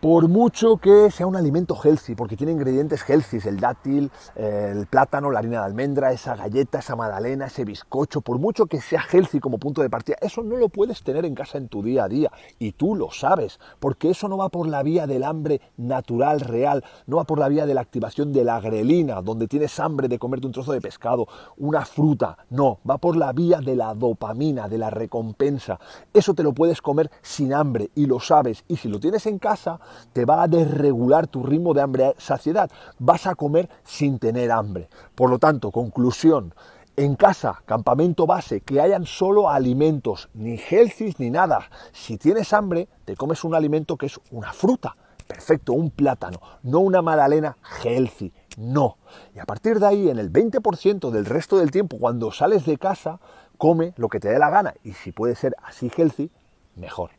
por mucho que sea un alimento healthy, porque tiene ingredientes healthy, el dátil, el plátano, la harina de almendra, esa galleta, esa magdalena, ese bizcocho, por mucho que sea healthy como punto de partida, eso no lo puedes tener en casa en tu día a día y tú lo sabes, porque eso no va por la vía del hambre natural, real, no va por la vía de la activación de la grelina, donde tienes hambre de comerte un trozo de pescado, una fruta, no, va por la vía de la dopamina, de la recompensa. Eso te lo puedes comer sin hambre y lo sabes, y si lo tienes en casa, te va a desregular tu ritmo de hambre-saciedad. Vas a comer sin tener hambre. Por lo tanto, conclusión, en casa, campamento base, que hayan solo alimentos, ni healthy ni nada. Si tienes hambre, te comes un alimento que es una fruta. Perfecto, un plátano, no una magdalena healthy, no. Y a partir de ahí, en el 20% del resto del tiempo, cuando sales de casa, come lo que te dé la gana. Y si puede ser así healthy, mejor.